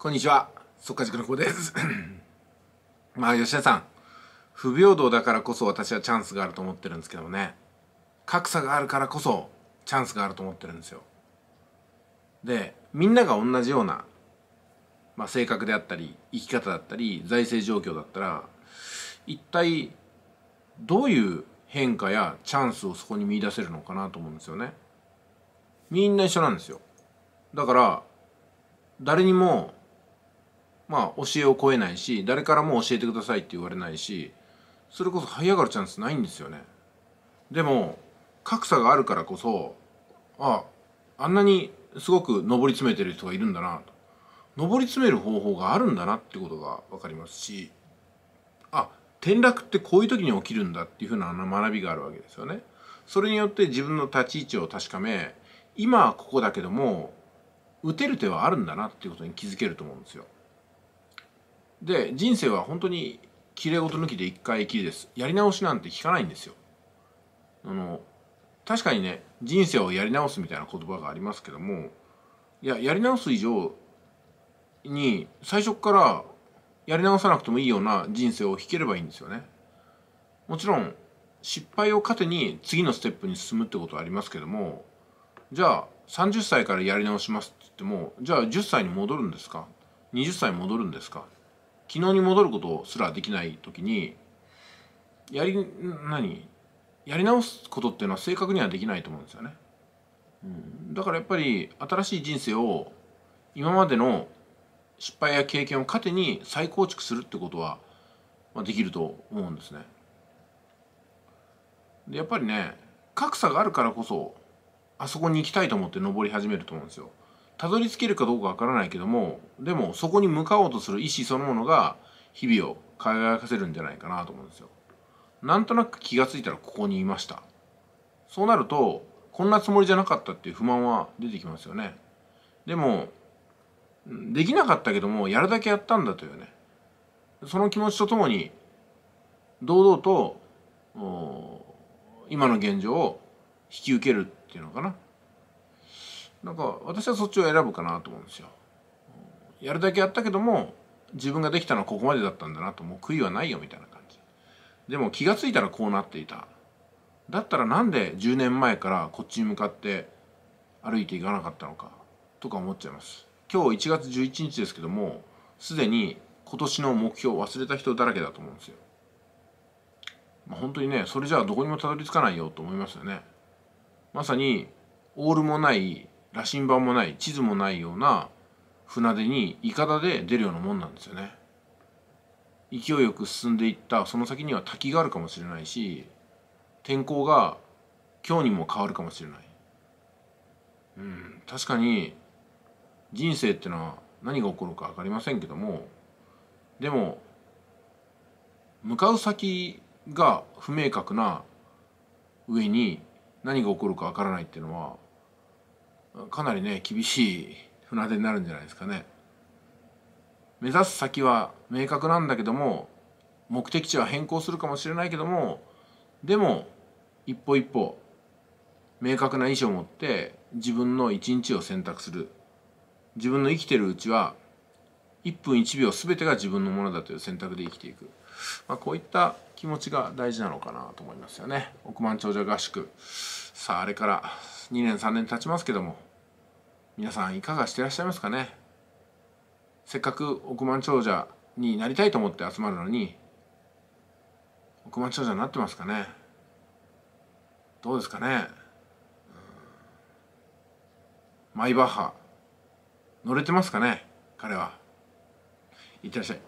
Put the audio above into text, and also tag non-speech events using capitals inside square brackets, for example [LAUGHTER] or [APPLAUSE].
こんにちは速稼塾の子です [CLEARS THROAT] まあ吉田さん不平等だからこそ私はチャンスがあると思ってるんですけどもね格差があるからこそチャンスがあると思ってるんですよでみんなが同じような、まあ、性格であったり生き方だったり財政状況だったら一体どういう変化やチャンスをそこに見出せるのかなと思うんですよねみんな一緒なんですよだから誰にもまあ教えを超えないし誰からも教えてくださいって言われないしそれこそ這い上がるチャンスないんですよねでも格差があるからこそああんなにすごく上り詰めてる人がいるんだなと上り詰める方法があるんだなってことが分かりますしあ転落ってこういう時に起きるんだっていうふうな学びがあるわけですよねそれによって自分の立ち位置を確かめ今はここだけども打てる手はあるんだなっていうことに気づけると思うんですよで人生は本当にきれい事抜きで一回きりですやり直しなんて聞かないんですよあの確かにね人生をやり直すみたいな言葉がありますけどもいややり直す以上に最初からやり直さなくてもいいような人生を引ければいいんですよねもちろん失敗を糧に次のステップに進むってことはありますけどもじゃあ30歳からやり直しますって言ってもじゃあ10歳に戻るんですか20歳に戻るんですか昨日に戻ることすらできない時にやり何やり直すことっていうのは正確にはできないと思うんですよね。うん、だからやっぱり新しい人生を今までの失敗や経験を糧に再構築するってことは、まあ、できると思うんですね。でやっぱりね格差があるからこそあそこに行きたいと思って登り始めると思うんですよ。たどり着けるかどうかわからないけどもでもそこに向かおうとする意思そのものが日々を輝かせるんじゃないかなと思うんですよ。なんとなく気がついたらここにいました。そうなるとこんなつもりじゃなかったっていう不満は出てきますよね。でもできなかったけどもやるだけやったんだというねその気持ちとともに堂々と今の現状を引き受けるっていうのかななんか私はそっちを選ぶかなと思うんですよ。やるだけやったけども自分ができたのはここまでだったんだなともう悔いはないよみたいな感じ。でも気が付いたらこうなっていた。だったらなんで10年前からこっちに向かって歩いていかなかったのかとか思っちゃいます。今日1月11日ですけどもすでに今年の目標を忘れた人だらけだと思うんですよ。まあ、本当にねそれじゃあどこにもたどり着かないよと思いますよね。まさにオールもない羅針盤もない地図もないような船出にいかだで出るようなもんなんですよね勢いよく進んでいったその先には滝があるかもしれないし天候が今日にも変わるかもしれないうん確かに人生ってのは何が起こるか分かりませんけどもでも向かう先が不明確な上に何が起こるか分からないっていうのはかなりね厳しい船出になるんじゃないですかね目指す先は明確なんだけども目的地は変更するかもしれないけどもでも一歩一歩明確な意思を持って自分の一日を選択する自分の生きてるうちは1分1秒全てが自分のものだという選択で生きていく、まあ、こういった気持ちが大事なのかなと思いますよね億万長者合宿さああれから2年3年経ちますけども皆さんいかがしてらっしゃいますかねせっかく億万長者になりたいと思って集まるのに億万長者になってますかねどうですかねマイバッハ乗れてますかね彼はいってらっしゃい